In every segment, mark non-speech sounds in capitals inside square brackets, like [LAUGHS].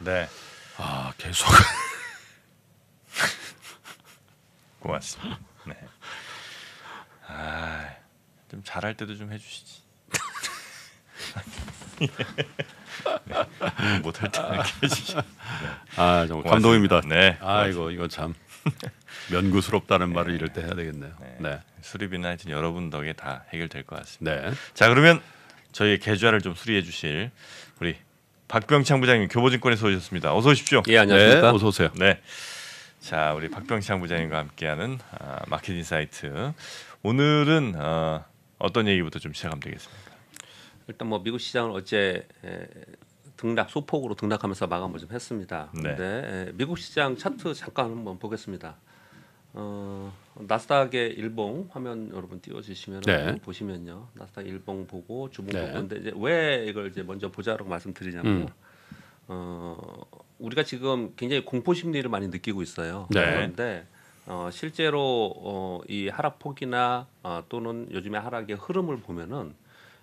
네. 아 계속. [LAUGHS] 고맙습니다. 네. 아, 좀 잘할 때도 좀 해주시지. 네. 못할 때는 해주시. 네. 아 정말 감동입니다. 네. 아 이거 이거 참 면구스럽다는 네. 말을 이럴 때 해야 되겠네요. 네. 네. 수리비나 하여튼 여러분 덕에 다 해결될 것 같습니다. 네. 자 그러면 저희 계좌를 좀 수리해 주실 우리 박병창 부장님 교보증권에서 오셨습니다. 어서 오십시오. 예 안녕하십니까. 네, 어서 오세요. 네. 자 우리 박병창 부장님과 함께하는 아, 마케팅사이트 오늘은 어, 어떤 얘기부터 좀 시작하면 되겠습니까? 일단 뭐 미국 시장을 어제 에, 등락 소폭으로 등락하면서 마감을 좀 했습니다. 네. 근데 에, 미국 시장 차트 잠깐 한번 보겠습니다. 어, 나스닥의 일봉 화면 여러분 띄워주시면 네. 보시면요. 나스닥 일봉 보고 주봉 네. 보고 근데 이제 왜 이걸 이제 먼저 보자라고 말씀드리냐면 음. 어, 우리가 지금 굉장히 공포 심리를 많이 느끼고 있어요. 네. 그런데 어, 실제로 어, 이 하락폭이나 어, 또는 요즘에 하락의 흐름을 보면은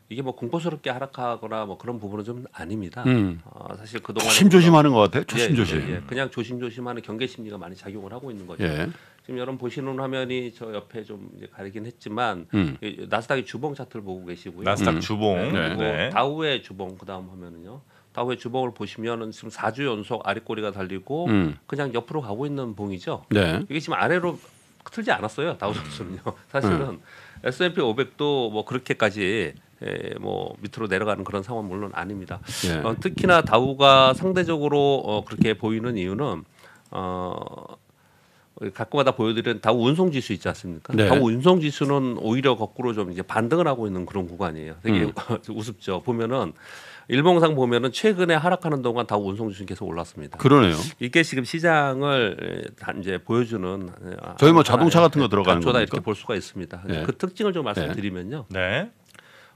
이게 뭐 공포스럽게 하락하거나 뭐 그런 부분은 좀 아닙니다. 음. 어, 사실 그동안 조심조심하는 것 같아요. 조심조심. 예, 예, 예. 그냥 조심조심하는 경계 심리가 많이 작용을 하고 있는 거죠. 예. 지금 여러분 보시는 화면이 저 옆에 좀 이제 가리긴 했지만 음. 나스닥의 주봉 차트를 보고 계시고요. 나스닥 음. 주봉 네. 그리고 네. 다우의 주봉 그다음 화면은요. 다우의 주봉을 보시면은 지금 4주 연속 아랫꼬리가 달리고 음. 그냥 옆으로 가고 있는 봉이죠. 네. 이게 지금 아래로 틀지 않았어요. 다우존스는요. 음. [LAUGHS] 사실은 음. S&P 500도 뭐 그렇게까지 예, 뭐 밑으로 내려가는 그런 상황 물론 아닙니다. 예. 어, 특히나 다우가 상대적으로 어, 그렇게 보이는 이유는 어, 가끔마다 보여드리는 다 운송 지수 있지 않습니까? 네. 다 운송 지수는 오히려 거꾸로 좀 이제 반등을 하고 있는 그런 구간이에요. 되게 음. [LAUGHS] 우습죠. 보면은 일봉상 보면은 최근에 하락하는 동안 다 운송 지수는 계속 올랐습니다. 그러네요. 이게 지금 시장을 이제 보여주는 아, 저희 뭐 자동차 아, 같은 거 예, 들어가는 거죠. 이렇게 볼 수가 있습니다. 네. 그 특징을 좀 네. 말씀드리면요. 네.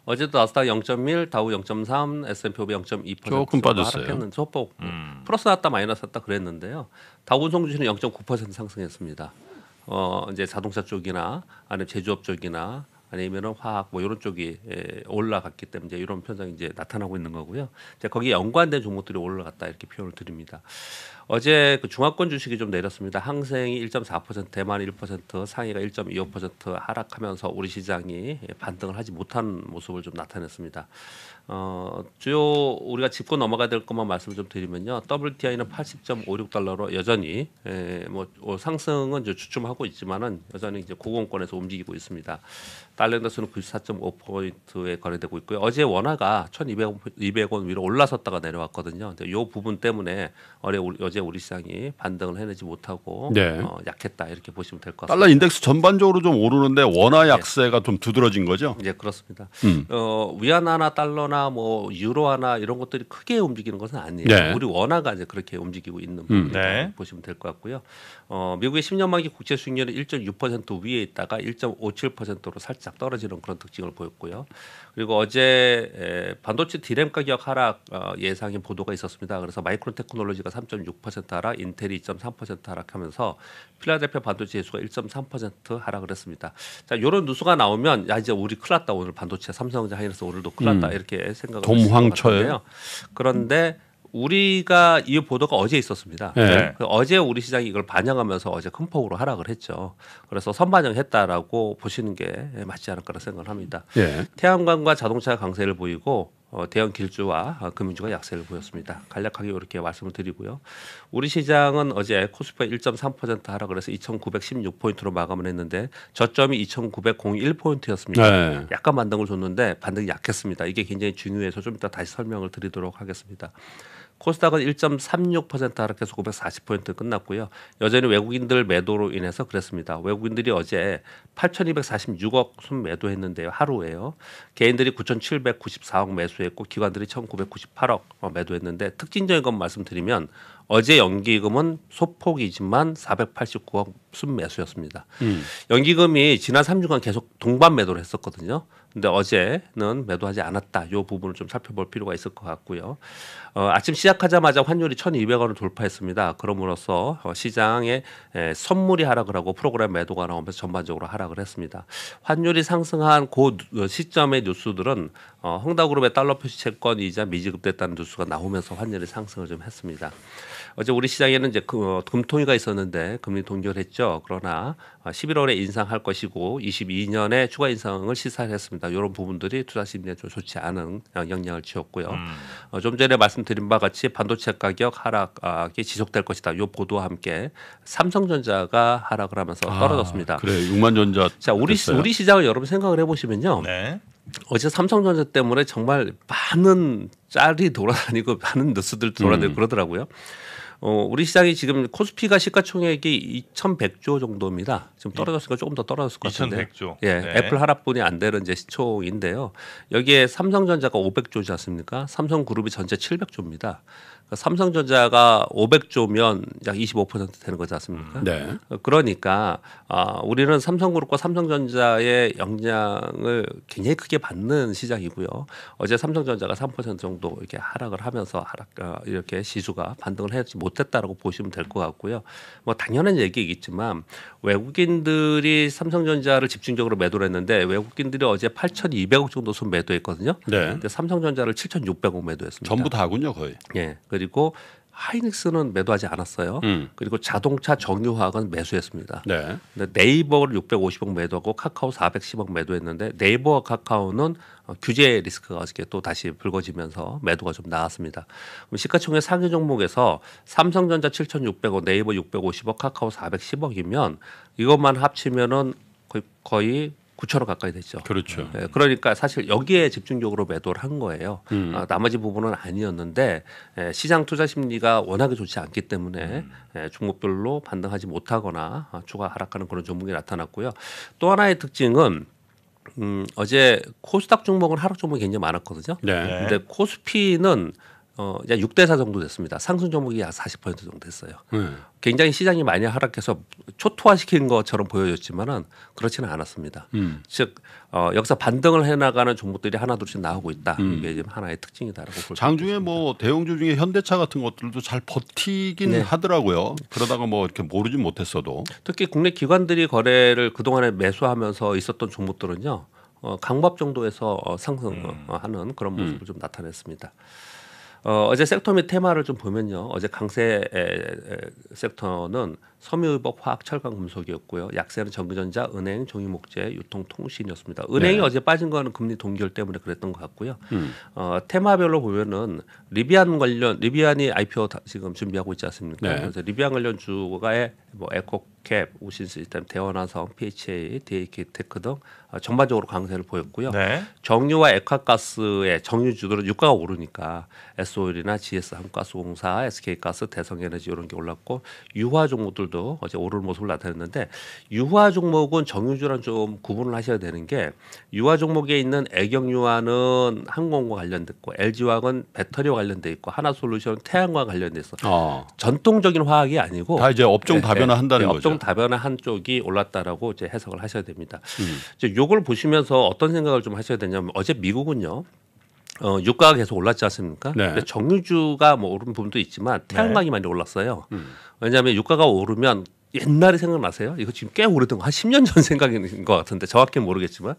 어제도 나스닥 0.1, 다우 0.3, S&P 500 0.2% 조금 빠졌어요. 소폭 뭐 음. 플러스 났다 마이너스 났다 그랬는데요. 다우 운송주는 0.9% 상승했습니다. 어 이제 자동차 쪽이나 아니면 제조업 쪽이나 아니면은 화학 뭐 이런 쪽이 에, 예, 올라갔기 때문에 이런 현상이 이제 나타나고 있는 거고요. 이제 거기에 연관된 종목들이 올라갔다 이렇게 표현을 드립니다. 어제 그 중화권 주식이 좀 내렸습니다. 항생이 1.4%, 대만 1%, 상해가 1.25% 하락하면서 우리 시장이 예, 반등을 하지 못한 모습을 좀 나타냈습니다. 어, 주요 우리가 짚고 넘어가야 될 것만 말씀을 좀 드리면요. WTI는 80.56달러로 여전히 에, 예, 뭐 어, 상승은 이제 주춤하고 있지만은 여전히 이제 고공권에서 움직이고 있습니다. 달러 인더스는 94.5포인트에 거래되고 있고요. 어제 원화가 1,200원 200원 위로 올라섰다가 내려왔거든요. 근데 이 부분 때문에 어제 우리, 어제 우리 시장이 반등을 해내지 못하고 네. 어, 약했다 이렇게 보시면 될 것 같습니다. 달러 인덱스 전반적으로 좀 오르는데 원화 예. 약세가 네. 좀 두드러진 거죠? 예, 네, 그렇습니다. 음. 어, 위안화나 달러 달러나 뭐 유로화나 이런 것들이 크게 움직이는 것은 아니에요. 네. 우리 원화가 이제 그렇게 움직이고 있는 음. 부분이 네. 보시면 될 것 같고요. 어, 미국의 10년 만기 국채 수익률은 1.6% 위에 있다가 1.57%로 살짝 떨어지는 그런 특징을 보였고요. 그리고 어제 에, 반도체 디램 가격 하락 어, 예상의 보도가 있었습니다. 그래서 마이크론 테크놀로지가 3.6% 하락, 인텔이 2.3% 하락하면서 필라델피아 반도체 지수가 1.3% 하락을 했습니다. 자, 요런 누수가 나오면 야 이제 우리 클났다 오늘 반도체 삼성전자 하이닉스 오늘도 클났다 음. 이렇게 이 생각을 동황철요 그런데 우리가 이 보도가 어제 있었습니다. 네. 네. 그 어제 우리 시장이 이걸 반영하면서 어제 큰 폭으로 하락을 했죠. 그래서 선반영했다라고 보시는 게 맞지 않을까라 생각을 합니다. 네. 태양광과 자동차 강세를 보이고 어, 대형 길주와 금융주가 약세를 보였습니다. 간략하게 이렇게 말씀을 드리고요. 우리 시장은 어제 코스피가 1.3% 하락을 해서 2,916포인트로 마감을 했는데 저점이 2,901포인트였습니다. 네. 약간 반등을 줬는데 반등이 약했습니다. 이게 굉장히 중요해서 좀 이따 다시 설명을 드리도록 하겠습니다. 코스닥은 1.36% 하락해서 940포인트 끝났고요. 여전히 외국인들 매도로 인해서 그랬습니다. 외국인들이 어제 8,246억 순 매도했는데요. 하루에요. 개인들이 9,794억 매수했고 기관들이 1,998억 매도했는데 특징적인 건 말씀드리면 어제 연기금은 소폭이지만 489억 순매수였습니다. 음. 연기금이 지난 3주간 계속 동반 매도를 했었거든요. 근데 어제는 매도하지 않았다. 이 부분을 좀 살펴볼 필요가 있을 것 같고요. 어, 아침 시작하자마자 환율이 1,200원을 돌파했습니다. 그럼으로써 어, 시장에 에, 선물이 하락을 하고 프로그램 매도가 나오면서 전반적으로 하락을 했습니다. 환율이 상승한 그 시점의 뉴스들은 어, 흥다그룹의 달러 표시 채권 이자 미지급됐다는 뉴스가 나오면서 환율이 상승을 좀 했습니다. 어제 우리 시장에는 이제 그, 어, 금통위가 있었는데 금리 동결했죠. 그러나 11월에 어, 인상할 것이고 22년에 추가 인상을 시사했습니다. 있습니다. 이런 부분들이 투자 심리에 좀 좋지 않은 영향을 지었고요. 음. 어, 좀 전에 말씀드린 바 같이 반도체 가격 하락이 지속될 것이다. 이 보도와 함께 삼성전자가 하락을 하면서 아, 떨어졌습니다. 아, 그래, 6만 전자. 자, 우리 됐어요? 우리 시장을 여러분 생각을 해보시면요. 네. 어제 삼성전자 때문에 정말 많은 짤이 돌아다니고 많은 뉴스들 돌아다니고 음. 그러더라고요. 어, 우리 시장이 지금 코스피가 시가총액이 2,100조 정도입니다. 지금 떨어졌으니까 조금 더 떨어졌을 것 같은데. 2,100조. 예, 네. 애플 하락분이 안 되는 이제 시총인데요. 여기에 삼성전자가 500조지 않습니까? 삼성그룹이 전체 700조입니다. 그러니까 삼성전자가 500조면 약 25% 되는 거지 않습니까? 네. 어, 그러니까 아, 우리는 삼성그룹과 삼성전자의 영향을 굉장히 크게 받는 시장이고요. 어제 삼성전자가 3% 정도 이렇게 하락을 하면서 하락 어, 이렇게 시수가 반등을 하지 못. 못했다라고 보시면 될 것 같고요. 뭐 당연한 얘기이겠지만 외국인들이 삼성전자를 집중적으로 매도를 했는데 외국인들이 어제 8,200억 정도 순 매도했거든요. 네. 근데 삼성전자를 7,600억 매도했습니다. 전부 다군요, 거의. 예. 그리고 하이닉스는 매도하지 않았어요. 음. 그리고 자동차 정유화학은 매수했습니다. 네. 근데 네이버를 650억 매도하고 카카오 410억 매도했는데 네이버와 카카오는 어, 규제 리스크가 어저께 또 다시 불거지면서 매도가 좀 나왔습니다. 그럼 시가총액 상위 종목에서 삼성전자 7,600억, 네이버 650억, 카카오 410억이면 이것만 합치면은 거의, 거의 9천억 가까이 됐죠. 그렇죠. 네, 그러니까 사실 여기에 집중적으로 매도를 한 거예요. 음. 아, 나머지 부분은 아니었는데 에, 예, 시장 투자 심리가 워낙에 좋지 않기 때문에 음. 예, 종목별로 반등하지 못하거나 아, 추가 하락하는 그런 종목이 나타났고요. 또 하나의 특징은 음, 어제 코스닥 종목은 하락 종목이 굉장히 많았거든요. 네. 네. 근데 코스피는 어, 이제 6대 4 정도 됐습니다. 상승 종목이 약 40% 정도 됐어요. 네. 굉장히 시장이 많이 하락해서 초토화시킨 것처럼 보여졌지만은 그렇지는 않았습니다. 음. 즉 어, 역사 반등을 해나가는 종목들이 하나둘씩 나오고 있다. 음. 이게 지금 하나의 특징이다라고 볼 수 있습니다. 장중에 뭐 대형주 중에 현대차 같은 것들도 잘 버티긴 네. 하더라고요. 그러다가 뭐 이렇게 모르지 못했어도 특히 국내 기관들이 거래를 그동안에 매수하면서 있었던 종목들은요. 어, 강밥 정도에서 어, 상승하는 음. 어, 그런 모습을 음. 좀 나타냈습니다. 어, 어제 섹터 및 테마를 좀 보면요. 어제 강세 에, 에, 섹터는 섬유의법, 화학, 철강, 금속이었고요. 약세는 전기전자, 은행, 종이목재, 유통, 통신이었습니다. 네. 은행이 네. 어제 빠진 거는 금리 동결 때문에 그랬던 것 같고요. 음. 어, 테마별로 보면은 리비안 관련 리비안이 IPO 지금 준비하고 있지 않습니까? 네. 그래서 리비안 관련 주가에 뭐 에코캡, 우신 시스템, 대원화성, PHA, DK 테크 등 어, 전반적으로 강세를 보였고요. 네. 정유와 액화가스의 정유 주도로 유가가 오르니까 S 오일이나 GS 한가스공사, SK가스, 대성에너지 이런 게 올랐고 유화 종목들 지수도 어제 오를 모습을 나타냈는데 유화 종목은 정유주랑 좀 구분을 하셔야 되는 게 유화 종목에 있는 애경유화는 항공과 관련됐고 LG화학은 배터리와 관련돼 있고 하나솔루션은 태양과 관련돼서 아. 전통적인 화학이 아니고 다 이제 업종 다변화한다는 네, 네. 네, 거죠. 업종 다변화한 쪽이 올랐다라고 이제 해석을 하셔야 됩니다. 음. 이제 요걸 보시면서 어떤 생각을 좀 하셔야 되냐면 어제 미국은요 어, 유가가 계속 올랐지 않습니까? 네. 근데 정유주가 뭐 오른 부분도 있지만 태양광이 네. 많이 올랐어요. 음. 왜냐하면 유가가 오르면 옛날에 생각나세요? 이거 지금 꽤 오래된 거한 10년 전 [LAUGHS] 생각인 것 같은데 정확히는 모르겠지만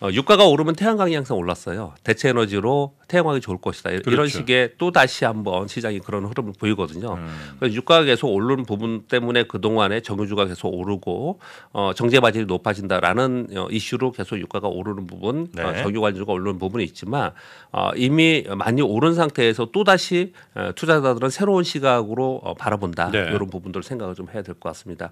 어, 유가가 오르면 태양광이 항상 올랐어요. 대체 에너지로 태양광이 좋을 것이다. 그렇죠. 이런 식의 또 다시 한번 시장이 그런 흐름을 보이거든요. 음. 그래서 유가가 계속 오르는 부분 때문에 그동안에 정유주가 계속 오르고 어, 정제 바질이 높아진다라는 어, 이슈로 계속 유가가 오르는 부분, 어, 네. 어, 정유 관주가 오르는 부분이 있지만 어, 이미 많이 오른 상태에서 또 다시 어, 투자자들은 새로운 시각으로 어, 바라본다. 네. 이런 부분들 을 생각을 좀 해야 될 것 같습니다.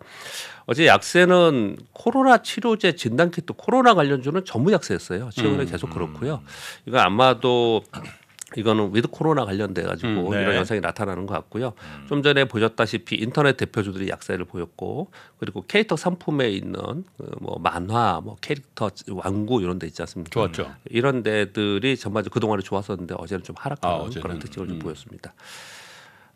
어제 약세는 코로나 치료제 진단 키트 코로나 관련주는 전부 약세였어요. 최근에 음. 계속 그렇고요. 음. 이거 아마도 이거는 위드 코로나 관련돼 가지고 음, 네. 이런 현상이 나타나는 것 같고요. 음. 좀 전에 보셨다시피 인터넷 대표주들이 약세를 보였고 그리고 캐릭터 상품에 있는 그 뭐 만화, 뭐 캐릭터 완구 이런 데 있지 않습니까? 좋았죠. 이런 데들이 전반적으로 그동안에 좋았었는데 어제는 좀 하락하는 아, 그런 특징을 좀 음. 보였습니다.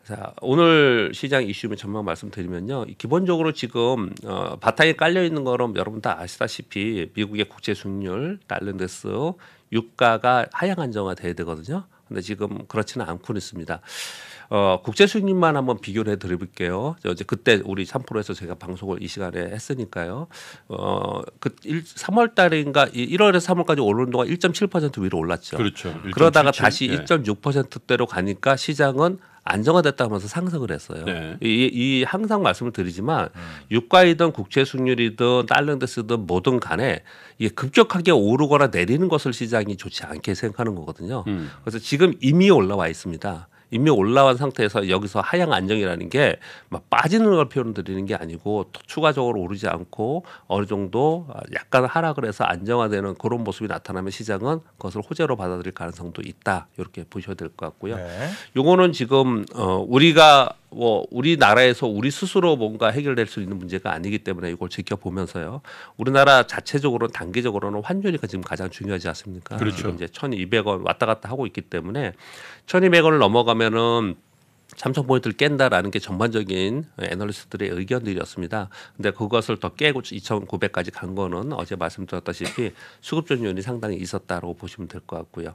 자, 오늘 시장 이슈면 전망 말씀드리면요. 기본적으로 지금 어, 바탕에 깔려 있는 거는 여러분 다 아시다시피 미국의 국제 수익률, 달러인덱스, 유가가 하향 안정화돼야 되거든요. 근데 지금 그렇지는 않고 있습니다. 어, 국제 수익률만 한번 비교를 해드려볼게요 어제 그때 우리 3%에서 제가 방송을 이 시간에 했으니까요. 어, 그 1, 3월 달인가 1월에서 3월까지 오른 동안 1.7% 위로 올랐죠. 그렇죠. 그러다가 7, 다시 네. 1.6%대로 가니까 시장은 안정화됐다 하면서 상승을 했어요. 네. 이, 이 항상 말씀을 드리지만 음. 유가이든 국채 수익률이든 달러인덱스든 뭐든 간에 이게 급격하게 오르거나 내리는 것을 시장이 좋지 않게 생각하는 거거든요. 음. 그래서 지금 이미 올라와 있습니다. 이미 올라온 상태에서 여기서 하향 안정이라는 게막 빠지는 걸 표현드리는 게 아니고 추가적으로 오르지 않고 어느 정도 약간 하락을 해서 안정화되는 그런 모습이 나타나면 시장은 그것을 호재로 받아들일 가능성도 있다 이렇게 보셔야 될 것 같고요. 네. 요거는 지금 어, 우리가 뭐 우리나라에서 우리 스스로 뭔가 해결될 수 있는 문제가 아니기 때문에 이걸 지켜보면서요. 우리나라 자체적으로 단기적으로는 환율이가 지금 가장 중요하지 않습니까? 그렇죠. 이제 천이백 원 왔다 갔다 하고 있기 때문에 1 2 0 0 원을 넘어가면은 삼천 포인트를 깬다라는 게 전반적인 애널리스트들의 의견들이었습니다. 근데 그것을 더 깨고 2,900까지 간 거는 어제 말씀드렸다시피 수급전 요이 상당히 있었다고 보시면 될 것 같고요.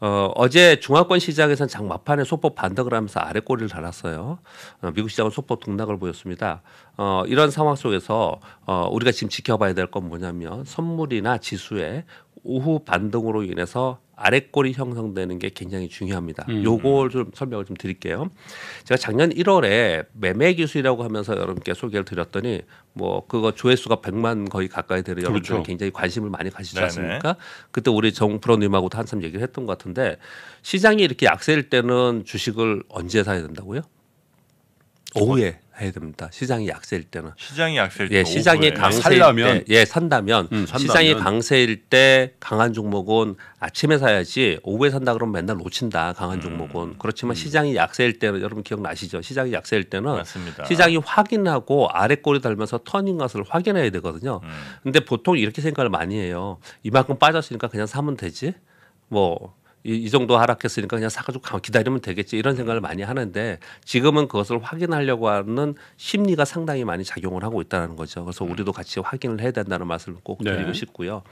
어, 어제 중화권 시장에서는 장마판에 소폭 반등을 하면서 아래 꼬리를 달았어요. 어, 미국 시장은 소폭 등락을 보였습니다. 어, 이런 상황 속에서 어, 우리가 지금 지켜봐야 될 건 뭐냐면 선물이나 지수의 오후 반등으로 인해서 아랫골이 형성되는 게 굉장히 중요합니다. 음. 요걸 좀 설명을 좀 드릴게요. 제가 작년 1월에 매매 기술이라고 하면서 여러분께 소개를 드렸더니 뭐 그거 조회수가 100만 거의 가까이 되는 여러분들 그렇죠. 굉장히 관심을 많이 가지지 네네. 않습니까? 그때 우리 정프로님하고도 한참 얘기를 했던 것 같은데 시장이 이렇게 약세일 때는 주식을 언제 사야 된다고요? 오후에 해야 됩니다. 시장이 약세일 때는 시장이 약세일 때 예, 시장이 강세일 살라면. 때 예, 산다면 음, 산다면. 시장이 강세일 때 강한 종목은 아침에 사야지 오후에 산다 그러면 맨날 놓친다. 강한 음. 종목은. 음. 그렇지만 시장이 약세일 때는 여러분 기억나시죠? 시장이 약세일 때는 맞습니다. 시장이 확인하고 아래 꼬리 달면서 터닝 것을 확인해야 되거든요. 음. 근데 보통 이렇게 생각을 많이 해요. 이만큼 빠졌으니까 그냥 사면 되지. 뭐 이, 이 정도 하락했으니까 그냥 사가지고 가만 기다리면 되겠지 이런 생각을 많이 하는데 지금은 그것을 확인하려고 하는 심리가 상당히 많이 작용을 하고 있다는 거죠. 그래서 음. 우리도 같이 확인을 해야 된다는 말씀을 꼭 네. 드리고 네. 싶고요.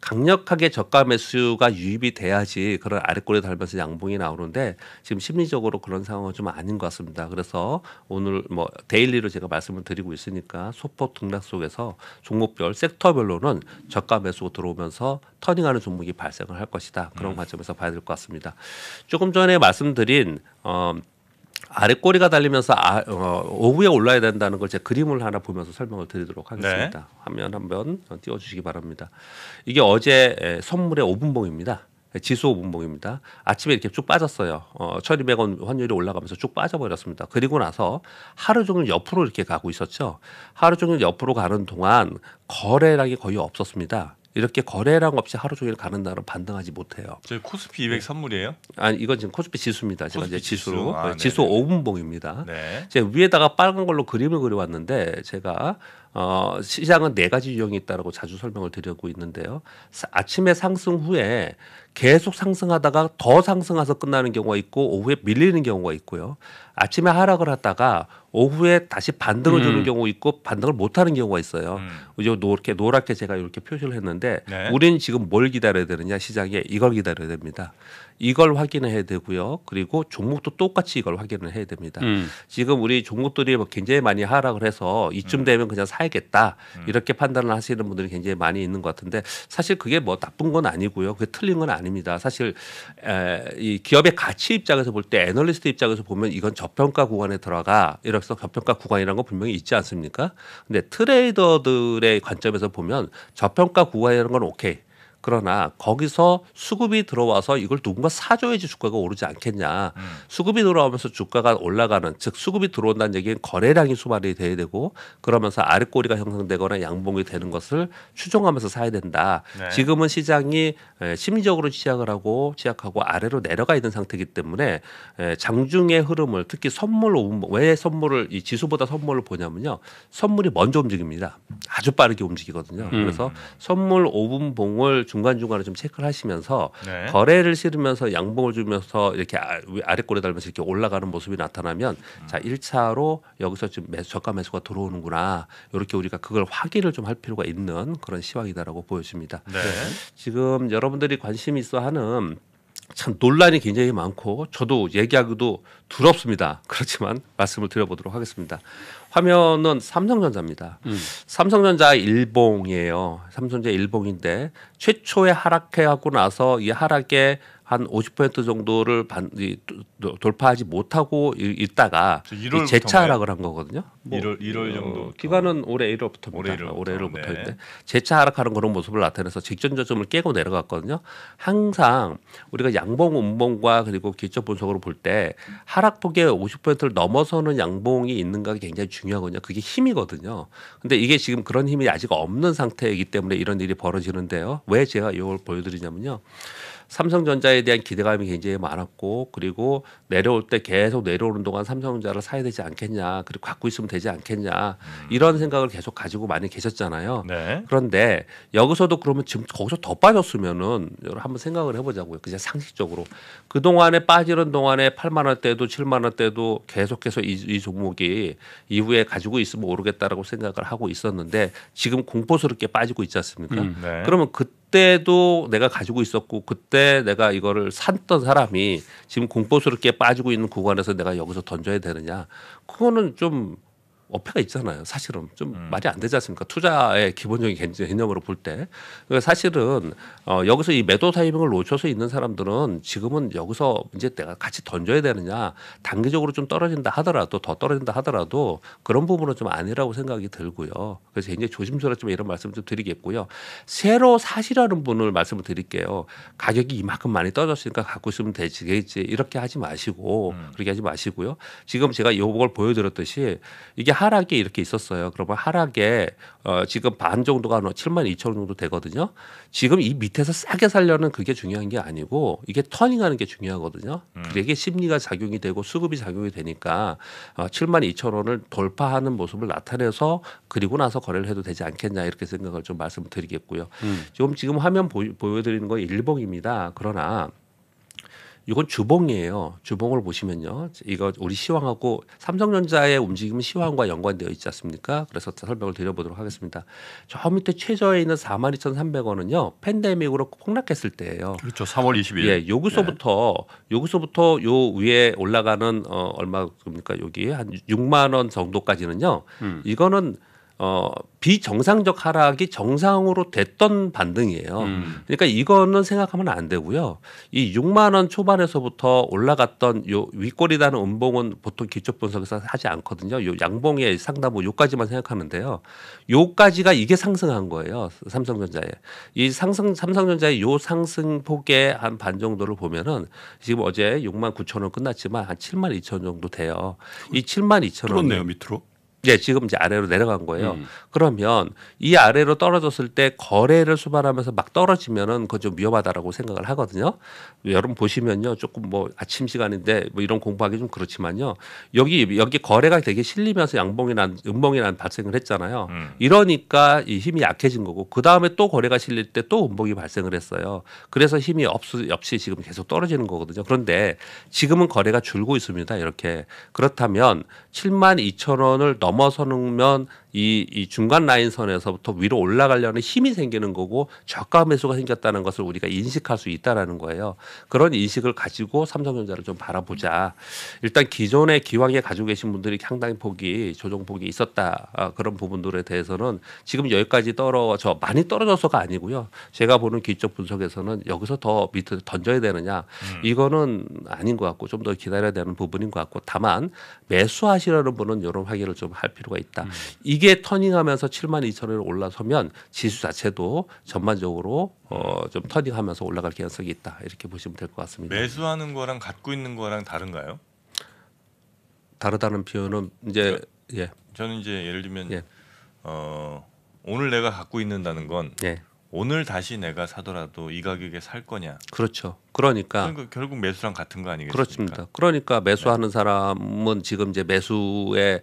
강력하게 저가 매수가 유입이 돼야지 그런 아래꼬리 달면서 양봉이 나오는데 지금 심리적으로 그런 상황은 좀 아닌 것 같습니다. 그래서 오늘 뭐 데일리로 제가 말씀을 드리고 있으니까 소폭 등락 속에서 종목별 섹터별로는 저가 매수 들어오면서 터닝하는 종목이 발생을 할 것이다. 그런 음. 관점에서 봐야 될것 같습니다. 조금 전에 말씀드린 어, 아래 꼬리가 달리면서 아, 어, 오후에 올라야 된다는 걸제가 그림을 하나 보면서 설명을 드리도록 네. 하겠습니다. 네. 화면 한번 띄워주시기 바랍니다. 이게 어제 선물의 5분봉입니다. 지수 5분봉입니다. 아침에 이렇게 쭉 빠졌어요. 어, 1200원 환율이 올라가면서 쭉 빠져버렸습니다. 그리고 나서 하루 종일 옆으로 이렇게 가고 있었죠. 하루 종일 옆으로 가는 동안 거래량이 거의 없었습니다. 이렇게 거래량 없이 하루 종일 가는 날은 반등하지 못해요. 저 코스피 200 선물이에요? 아니 이건 지금 코스피 지수입니다. 코스피 이제 지수로 지수, 아, 네, 네, 지수 5분봉입니다. 네. 위에다가 빨간 걸로 그림을 그려왔는데 제가 어, 시장은 네 가지 유형이 있다라고 자주 설명을 드리고 있는데요. 아침에 상승 후에 계속 상승하다가 더 상승해서 끝나는 경우가 있고 오후에 밀리는 경우가 있고요. 아침에 하락을 하다가 오후에 다시 반등을 음. 주는 경우 있고 반등을 못 하는 경우가 있어요. 음. 이제 노랗게 노랗게 제가 이렇게 표시를 했는데 네. 우리는 지금 뭘 기다려야 되느냐 시장에 이걸 기다려야 됩니다. 이걸 확인해야 을 되고요. 그리고 종목도 똑같이 이걸 확인을 해야 됩니다. 음. 지금 우리 종목들이 뭐 굉장히 많이 하락을 해서 이쯤 음. 되면 그냥 사야겠다 음. 이렇게 판단을 하시는 분들이 굉장히 많이 있는 것 같은데 사실 그게 뭐 나쁜 건 아니고요. 그게 틀린 건아니에 아닙니다. 사실 에, 이 기업의 가치 입장에서 볼 때 애널리스트 입장에서 보면 이건 저평가 구간에 들어가 이렇서 저평가 구간이라는 건 분명히 있지 않습니까? 근데 트레이더들의 관점에서 보면 저평가 구간이라는 건 오케이. 그러나 거기서 수급이 들어와서 이걸 누군가 사줘야지 주가가 오르지 않겠냐. 음. 수급이 들어오면서 주가가 올라가는 즉 수급이 들어온다는 얘기는 거래량이 수반이 돼야 되고 그러면서 아랫꼬리가 형성되거나 양봉이 되는 것을 추종하면서 사야 된다. 네. 지금은 시장이 심리적으로 시작을 하고 시작하고 아래로 내려가 있는 상태이기 때문에 장중의 흐름을 특히 선물로 왜 선물을 이 지수보다 선물을 보냐면요. 선물이 먼저 움직입니다. 아주 빠르게 움직이거든요. 음. 그래서 선물 5분 봉을 중간중간에 좀 체크를 하시면서 네. 거래를 실으면서 양봉을 주면서 이렇게 아, 아래 꼬리 달면서 이렇게 올라가는 모습이 나타나면 음. 자 1차로 여기서 지금 매수, 저가 매수가 들어오는구나. 이렇게 우리가 그걸 확인을 좀 할 필요가 있는 그런 시황이다라고 보여집니다. 네. 지금 여러분들이 관심 있어 하는 참 논란이 굉장히 많고 저도 얘기하기도 두렵습니다. [LAUGHS] 그렇지만 말씀을 드려보도록 하겠습니다. 화면은 삼성전자입니다. 음. 삼성전자 일봉이에요. 삼성전자 일봉인데 최초에 하락해 하고 나서 이 하락에 한50% 정도를 반, 이, 돌파하지 못하고 있다가 재차락을 한 거거든요. 뭐 1월 1월 어, 정도 어, 기간은 올해 1월부터입니다. 올해 1월부터. 올해 1월부터인데 네. 재차락하는 그런 모습을 나타내서 직전 저점을 깨고 내려갔거든요. 항상 우리가 양봉 음봉과 그리고 기초 분석으로 볼 때 하락폭의 50%를 넘어서는 양봉이 있는가 굉장히 중요하거든요. 그게 힘이거든요. 근데 이게 지금 그런 힘이 아직 없는 상태이기 때문에 이런 일이 벌어지는데요. 왜 제가 이걸 보여드리냐면요. 삼성전자에 대한 기대감이 굉장히 많았고 그리고 내려올 때 계속 내려오는 동안 삼성전자를 사야 되지 않겠냐 그리고 갖고 있으면 되지 않겠냐 음. 이런 생각을 계속 가지고 많이 계셨잖아요. 네. 그런데 여기서도 그러면 지금 거기서 더 빠졌으면은 한번 생각을 해보자고요. 그냥 상식적으로 그 동안에 빠지는 동안에 8만 원대도 7만 원대도 계속해서 이, 이 종목이 이후에 가지고 있으면 오르겠다라고 생각을 하고 있었는데 지금 공포스럽게 빠지고 있지 않습니까? 음, 네. 그러면 그 그때도 내가 가지고 있었고 그때 내가 이거를 샀던 사람이 지금 공포스럽게 빠지고 있는 구간에서 내가 여기서 던져야 되느냐 그거는 좀 어폐가 있잖아요. 사실은 좀 음. 말이 안 되지 않습니까? 투자의 기본적인 개념으로 볼 때. 그러니까 사실은 어, 여기서 이 매도 타이밍을 놓쳐서 있는 사람들은 지금은 여기서 이제 내가 같이 던져야 되느냐 단기적으로 좀 떨어진다 하더라도 더 떨어진다 하더라도 그런 부분은 좀 아니라고 생각이 들고요. 그래서 굉장히 조심스럽지만 이런 말씀 을좀 드리겠고요. 새로 사시라는 분을 말씀을 드릴게요. 가격이 이만큼 많이 떨어졌으니까 갖고 있으면 되지겠지 이렇게 하지 마시고 음. 그렇게 하지 마시고요. 지금 제가 요걸 보여드렸듯이 이게 하락이 이렇게 있었어요. 그러면 하락에 어, 지금 반 정도가 한 7만 2천 원 정도 되거든요. 지금 이 밑에서 싸게 살려는 그게 중요한 게 아니고 이게 터닝하는 게 중요하거든요. 음. 그게 심리가 작용이 되고 수급이 작용이 되니까 어, 7만 2천 원을 돌파하는 모습을 나타내서 그리고 나서 거래를 해도 되지 않겠냐 이렇게 생각을 좀 말씀드리겠고요. 음. 지금 지금 화면 보여드리는 거 일봉입니다. 그러나 이건 주봉이에요. 주봉을 보시면요. 이거 우리 시황하고 삼성전자의 움직임은 시황과 연관되어 있지 않습니까? 그래서 설명을 드려보도록 하겠습니다. 저 밑에 최저에 있는 42,300원은요. 팬데믹으로 폭락했을 때예요. 그렇죠. 3월 20일. 예, 여기서부터 예. 여기서부터 요 위에 올라가는 어 얼마 겁니까? 여기 한 6만 원 정도까지는요. 음. 이거는 어, 비정상적 하락이 정상으로 됐던 반등이에요. 음. 그러니까 이거는 생각하면 안 되고요. 이 6만 원 초반에서부터 올라갔던 요 윗꼬리다는 음봉은 보통 기초 분석에서 하지 않거든요. 요 양봉의 상단부 뭐 요까지만 생각하는데요. 요까지가 이게 상승한 거예요. 삼성전자에. 이 상승 삼성전자의 요 상승폭의 한 반 정도를 보면은 지금 어제 6만 9천 원 끝났지만 한 7만 2천 정도 돼요. 이 7만 2천 원. 그렇네요, 밑으로. 예, 지금 이제 아래로 내려간 거예요. 음. 그러면 이 아래로 떨어졌을 때 거래를 수발하면서 막 떨어지면은 그건좀 위험하다라고 생각을 하거든요. 여러분 보시면요. 조금 뭐 아침 시간인데 뭐 이런 공부하기 좀 그렇지만요. 여기 여기 거래가 되게 실리면서 양봉이 난 음봉이 난 발생을 했잖아요. 음. 이러니까 이 힘이 약해진 거고 그다음에 또 거래가 실릴 때 또 음봉이 발생을 했어요. 그래서 힘이 없 역시 지금 계속 떨어지는 거거든요. 그런데 지금은 거래가 줄고 있습니다. 이렇게. 그렇다면 7만 2천 원을 넘 넘어서면 이, 이 중간 라인선에서부터 위로 올라가려는 힘이 생기는 거고 저가 매수가 생겼다는 것을 우리가 인식할 수 있다라는 거예요. 그런 인식을 가지고 삼성전자를 좀 바라보자. 일단 기존의 기왕에 가지고 계신 분들이 상당히 폭이 조정폭이 있었다 아, 그런 부분들에 대해서는 지금 여기까지 떨어져 많이 떨어져서가 아니고요. 제가 보는 기적 분석에서는 여기서 더 밑에 던져야 되느냐 음. 이거는 아닌 것 같고 좀 더 기다려야 되는 부분인 것 같고 다만 매수하시려는 분은 이런 확인을 좀 할 필요가 있다. 음. 이게 터닝하면서 7만 2천 원을 올라서면 지수 자체도 전반적으로 어, 좀 터닝하면서 올라갈 가능성이 있다 이렇게 보시면 될 것 같습니다. 매수하는 거랑 갖고 있는 거랑 다른가요? 다르다는 표현은 이제 저, 예. 저는 이제 예를 들면 예. 어, 오늘 내가 갖고 있는다는 건 예. 오늘 다시 내가 사더라도 이 가격에 살 거냐. 그렇죠. 그러니까, 그러니까 결국 매수랑 같은 거 아니겠습니까? 그렇습니다. 그러니까 매수하는 네. 사람은 지금 이제 매수에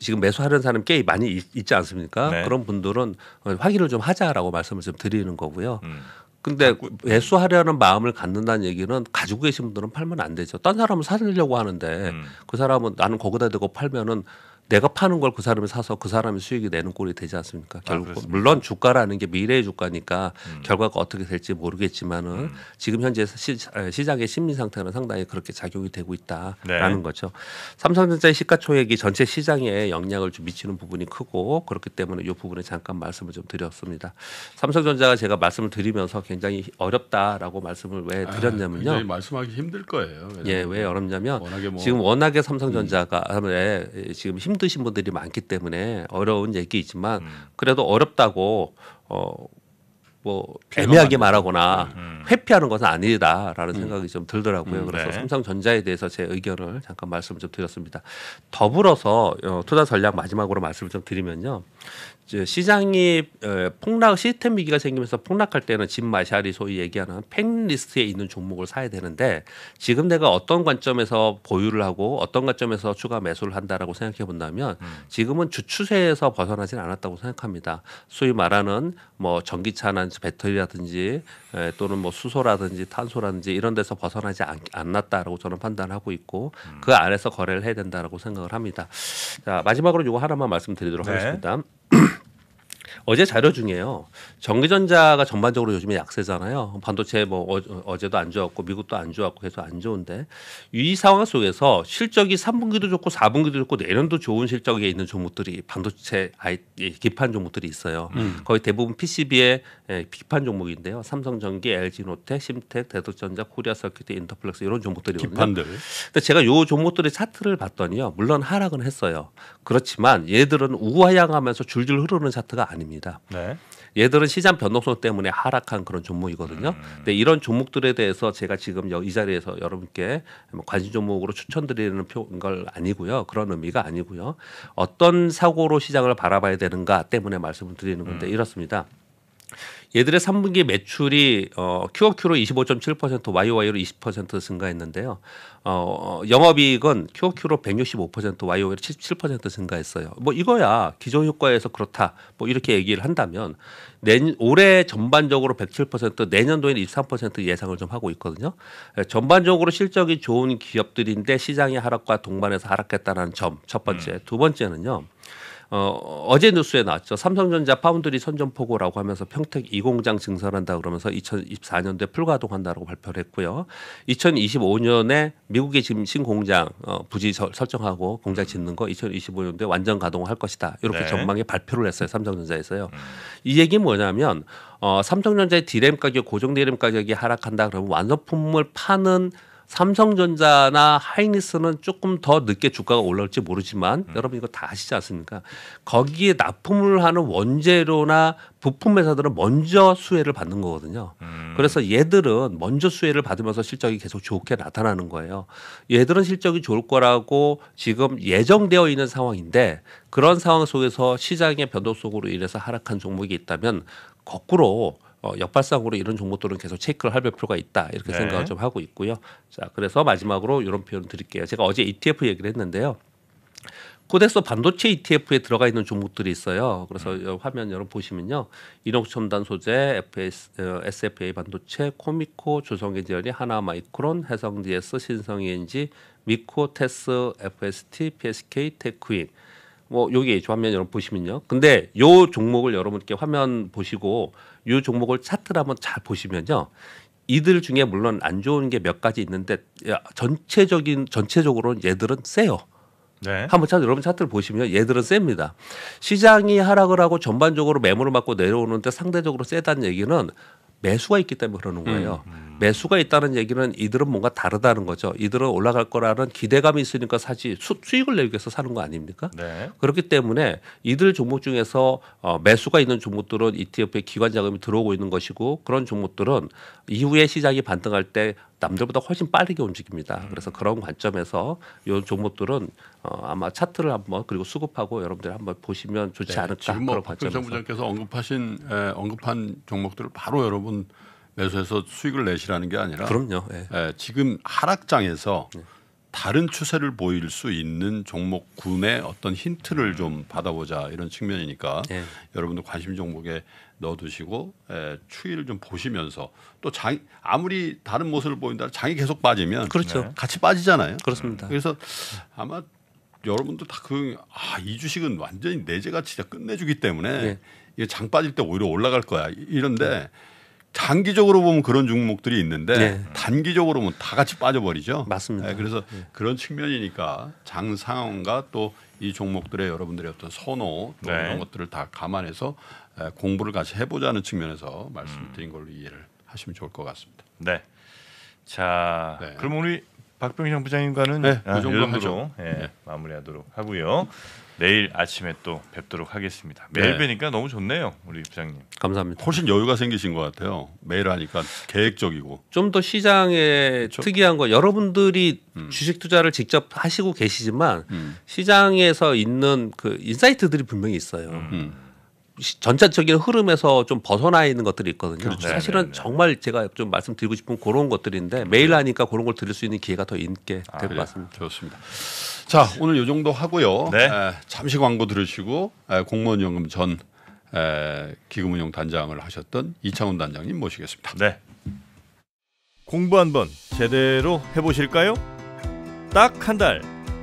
지금 매수하는 사람 꽤 많이 있, 지 않습니까? 네. 그런 분들은 확인을 좀 하자라고 말씀을 좀 드리는 거고요. 음. 근데 매수하려는 마음을 갖는다는 얘기는 가지고 계신 분들은 팔면 안 되죠. 딴 사람은 사려고 하는데 음. 그 사람은 나는 거기다 대고 팔면은 내가 파는 걸 그 사람이 사서 그 사람이 수익이 내는 꼴이 되지 않습니까? 아, 결국 아, 물론 주가라는 게 미래의 주가니까 음. 결과가 어떻게 될지 모르겠지만은 음. 지금 현재 시, 아, 시장의 심리 상태는 상당히 그렇게 작용이 되고 있다라는 네. 거죠. 삼성전자의 시가총액이 전체 시장에 영향을 좀 미치는 부분이 크고 그렇기 때문에 이 부분에 잠깐 말씀을 좀 드렸습니다. 삼성전자가 제가 말씀을 드리면서 굉장히 어렵다라고 말씀을 왜 아, 드렸냐면요. 아, 말씀하기 힘들 거예요. 예, 왜 어렵냐면 워낙에 뭐 지금 워낙에 삼성전자가 음. 네, 지금 힘 처음 드신 분들이 많기 때문에 어려운 얘기이지만 음. 그래도 어렵다고 어뭐 애매하게 말하거나 음. 음. 회피하는 것은 아니다라는 음. 생각이 좀 들더라고요. 음, 그래서 네. 삼성전자에 대해서 제 의견을 잠깐 말씀 좀 드렸습니다. 더불어서 어, 투자 전략 마지막으로 말씀을 좀 드리면요. 시장이 어, 폭락 시스템 위기가 생기면서 폭락할 때는 짐 마샬이 소위 얘기하는 팬리스트에 있는 종목을 사야 되는데 지금 내가 어떤 관점에서 보유를 하고 어떤 관점에서 추가 매수를 한다라고 생각해 본다면 음. 지금은 주추세에서 벗어나진 않았다고 생각합니다. 소위 말하는 뭐 전기차나 배터리라든지 예, 또는 뭐 수소라든지 탄소라든지 이런 데서 벗어나지 않, 않았다라고 저는 판단하고 있고 음. 그 안에서 거래를 해야 된다라고 생각을 합니다. 자 마지막으로 이거 하나만 말씀드리도록 네. 하겠습니다. [CLEARS THROAT] 어제 자료 중에요. 전기전자가 전반적으로 요즘에 약세잖아요. 반도체 뭐 어, 어제도 안 좋았고 미국도 안 좋았고 계속 안 좋은데 이 상황 속에서 실적이 3분기도 좋고 4분기도 좋고 내년도 좋은 실적에 있는 종목들이 반도체 아이 예, 기판 종목들이 있어요. 음. 거의 대부분 PCB의 예, 기판 종목인데요. 삼성전기, LG노텍, 심텍, 대도전자, 코리아서킷 인터플렉스 이런 종목들이거든요. 기판들. 근데 제가 요 종목들의 차트를 봤더니요. 물론 하락은 했어요. 그렇지만 얘들은 우하향하면서 줄줄 흐르는 차트가 아닙니다. 종목입니다. 네. 얘들은 시장 변동성 때문에 하락한 그런 종목이거든요. 음. 근데 이런 종목들에 대해서 제가 지금 이 자리에서 여러분께 뭐 관심 종목으로 추천드리는 걸 아니고요. 그런 의미가 아니고요. 어떤 사고로 시장을 바라봐야 되는가 때문에 말씀을 드리는 건데 음. 이렇습니다. 얘들의 3분기 매출이 어, QOQ로 25.7% YOY로 20% 증가했는데요. 어, 영업이익은 QOQ로 165% YOY로 77% 증가했어요. 뭐 이거야 기존 효과에서 그렇다. 뭐 이렇게 얘기를 한다면 내년 올해 전반적으로 107% 내년도에는 23% 예상을 좀 하고 있거든요. 예, 전반적으로 실적이 좋은 기업들인데 시장의 하락과 동반해서 하락했다는 점 첫 번째. 음. 두 번째는요. 어, 어제 뉴스에 나왔죠. 삼성전자 파운드리 선전포고라고 하면서 평택 2공장 증설한다 그러면서 2024년도에 풀가동한다라고 발표를 했고요. 2025년에 미국의 지금 신공장 어, 부지 서, 설정하고 공장 음. 짓는 거 2025년도에 완전 가동할 것이다. 이렇게 네. 전망에 발표를 했어요. 삼성전자에서요. 음. 이 얘기는 뭐냐면 어, 삼성전자의 디램 가격 고정 디램 가격이 하락한다 그러면 완성품을 파는 삼성전자나 하이닉스는 조금 더 늦게 주가가 올라올지 모르지만 음. 여러분 이거 다 아시지 않습니까? 거기에 납품을 하는 원재료나 부품 회사들은 먼저 수혜를 받는 거거든요. 음. 그래서 얘들은 먼저 수혜를 받으면서 실적이 계속 좋게 나타나는 거예요. 얘들은 실적이 좋을 거라고 지금 예정되어 있는 상황인데 그런 상황 속에서 시장의 변동 속으로 인해서 하락한 종목이 있다면 거꾸로 어, 역발상으로 이런 종목들은 계속 체크를 할 필요가 있다 이렇게 네. 생각을 좀 하고 있고요. 자 그래서 마지막으로 이런 표현 드릴게요. 제가 어제 ETF 얘기를 했는데요. 코덱스 반도체 ETF에 들어가 있는 종목들이 있어요. 그래서 음. 화면 여러분 보시면요. 인옥첨단 소재, FS, 어, SFA 반도체, 코미코, 조성엔지니어 하나마이크론, 해성DS, 신성엔지, 미코, 테스, FST, PSK, 테크인. 뭐 여기 화면 여러분 보시면요. 근데 요 종목을 여러분께 화면 보시고 요 종목을 차트를 한번 잘 보시면요. 이들 중에 물론 안 좋은 게 몇 가지 있는데 전체적인 전체적으로 는 얘들은 세요. 네. 한번 차트 여러분 차트를 보시면 얘들은 셉니다. 시장이 하락을 하고 전반적으로 매물을 맞고 내려오는데 상대적으로 세다는 얘기는 매수가 있기 때문에 그러는 음, 거예요. 음, 음. 매수가 있다는 얘기는 이들은 뭔가 다르다는 거죠. 이들은 올라갈 거라는 기대감이 있으니까 사실 수, 수익을 내기 위해서 사는 거 아닙니까? 네. 그렇기 때문에 이들 종목 중에서 어, 매수가 있는 종목들은 ETF에 기관 자금이 들어오고 있는 것이고 그런 종목들은 이후에 시장이 반등할 때 남들보다 훨씬 빠르게 움직입니다. 음. 그래서 그런 관점에서 이 종목들은 어, 아마 차트를 한번 그리고 수급하고 여러분들 한번 보시면 좋지 네, 않을까 지금 뭐 박근성 부장께서 언급하신 에, 언급한 종목들을 바로 여러분 매수해서 수익을 내시라는 게 아니라 그럼요. 예. 에, 지금 하락장에서 네. 다른 추세를 보일 수 있는 종목군의 어떤 힌트를 음. 좀 받아보자 이런 측면이니까 네. 예. 여러분들 관심 종목에 넣어두시고 에, 예, 추위를좀 보시면서 또장 아무리 다른 모습을 보인다 장이 계속 빠지면 그렇죠. 네, 같이 빠지잖아요. 그렇습니다. 음, 그래서 아마 여러분도 다그 아, 이 주식은 완전히 내재가 진짜 끝내주기 때문에 네. 이장 빠질 때 오히려 올라갈 거야 이런데 네. 장기적으로 보면 그런 종목들이 있는데 네. 단기적으로 보면 다 같이 빠져버리죠. 맞습니다. 네, 그래서 네. 그런 측면이니까 장 상황과 또 이 종목들의 여러분들의 어떤 선호 또 네. 이런 것들을 다 감안해서 공부를 같이 해보자는 측면에서 말씀드린 음. 걸로 이해를 하시면 좋을 것 같습니다. 네. 자, 네. 그럼 우리 박병희 부장님과는 네, 아, 그 정도로 예, 네. 마무리하도록 하고요. 내일 아침에 또 뵙도록 하겠습니다. 매일 네. 뵈니까 너무 좋네요, 우리 부장님. 감사합니다. 훨씬 여유가 생기신 것 같아요. 매일 하니까 계획적이고. 좀 더 시장의 그렇죠? 특이한 거 여러분들이 음. 주식 투자를 직접 하시고 계시지만 음. 시장에서 있는 그 인사이트들이 분명히 있어요. 음. 음. 전체적인 흐름에서 좀 벗어나 있는 것들이 있거든요. 그렇죠. 네, 사실은 네네. 네. 정말 제가 좀 말씀드리고 싶은 그런 것들인데 매일 네. 하니까 그런 걸 들을 수 있는 기회가 더 있게 될것 아, 같습니다. 좋습니다. 자 오늘 이 정도 하고요. 네. 에, 잠시 광고 들으시고 에, 공무원 연금 전 에, 기금운용 단장을 하셨던 이창훈 단장님 모시겠습니다. 네. 공부 한번 제대로 해보실까요? 딱 한 달.